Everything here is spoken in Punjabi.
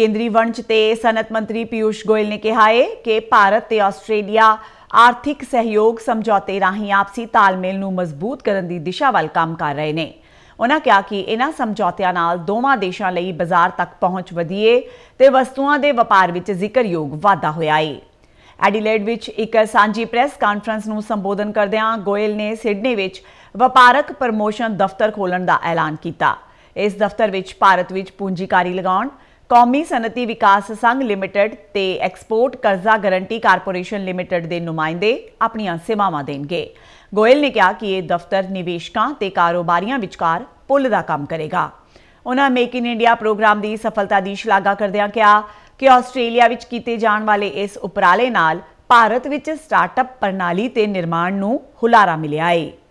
ਕੇਂਦਰੀ ਵਣਜ ਤੇ ਸਨਤ ਮੰਤਰੀ ਪਿਊਸ਼ ਗੋਇਲ ਨੇ ਕਿਹਾ ਹੈ ਕਿ ਭਾਰਤ ਤੇ ਆਸਟ੍ਰੇਲੀਆ ਆਰਥਿਕ ਸਹਿਯੋਗ ਸਮਝੌਤੇ ਰਾਹੀਂ ਆਪਸੀ ਤਾਲਮੇਲ ਨੂੰ ਮਜ਼ਬੂਤ ਕਰਨ ਦੀ ਦਿਸ਼ਾ ਵੱਲ ਕੰਮ ਕਰ ਰਹੇ ਨੇ ਉਹਨਾਂ ਕਿਹਾ ਕਿ ਇਹਨਾਂ ਸਮਝੌਤਿਆਂ ਨਾਲ ਦੋਵਾਂ ਦੇਸ਼ਾਂ ਲਈ ਬਾਜ਼ਾਰ ਤੱਕ ਪਹੁੰਚ ਵਧੀਏ ਤੇ ਵਸਤੂਆਂ ਦੇ ਵਪਾਰ ਵਿੱਚ ਜ਼ਿਕਰਯੋਗ ਵਾਧਾ ਹੋਇਆ ਹੈ ਐਡੀਲੇਡ ਵਿੱਚ ਇੱਕ ਸਾਂਝੀ ਪ੍ਰੈਸ ਕਾਨਫਰੰਸ ਨੂੰ ਸੰਬੋਧਨ ਕਰਦਿਆਂ ਗੋਇਲ ਨੇ ਸਿਡਨੀ ਵਿੱਚ ਵਪਾਰਕ ਪ੍ਰਮੋਸ਼ਨ ਦਫ਼ਤਰ ਖੋਲਣ ਦਾ ਐਲਾਨ ਕੀਤਾ ਇਸ ਦਫ਼ਤਰ ਵਿੱਚ ਭਾਰਤ ਵਿੱਚ ਪੂੰਜੀਕਾਰੀ ਲਗਾਉਣ ਕੌਮੀ ਸਨਤੀ ਵਿਕਾਸ ਸੰਘ ਲਿਮਟਿਡ ਤੇ ਐਕਸਪੋਰਟ ਕਰਜ਼ਾ ਗਾਰੰਟੀ ਕਾਰਪੋਰੇਸ਼ਨ ਲਿਮਟਿਡ ਦੇ ਨੁਮਾਇੰਦੇ ਆਪਣੀਆਂ ਸੇਵਾਵਾਂ ਦੇਣਗੇ ਗੋਇਲ ਨੇ ਕਿਹਾ ਕਿ ਇਹ ਦਫ਼ਤਰ ਨਿਵੇਸ਼ਕਾਂ ਤੇ ਕਾਰੋਬਾਰੀਆਂ ਵਿਚਕਾਰ ਪੁਲ ਦਾ ਕੰਮ ਕਰੇਗਾ ਉਹਨਾਂ ਮੇਕ ਇਨ ਇੰਡੀਆ ਪ੍ਰੋਗਰਾਮ ਦੀ ਸਫਲਤਾ ਦੀ ਸ਼ਲਾਘਾ ਕਰਦਿਆਂ ਕਿਹਾ ਕਿ ਆਸਟ੍ਰੇਲੀਆ ਵਿੱਚ ਕੀਤੇ ਜਾਣ ਵਾਲੇ ਇਸ ਉਪਰਾਲੇ ਨਾਲ ਭਾਰਤ ਵਿੱਚ ਸਟਾਰਟਅਪ ਪ੍ਰਣਾਲੀ ਤੇ ਨਿਰਮਾਣ ਨੂੰ ਹੁਲਾਰਾ ਮਿਲਿਆ ਹੈ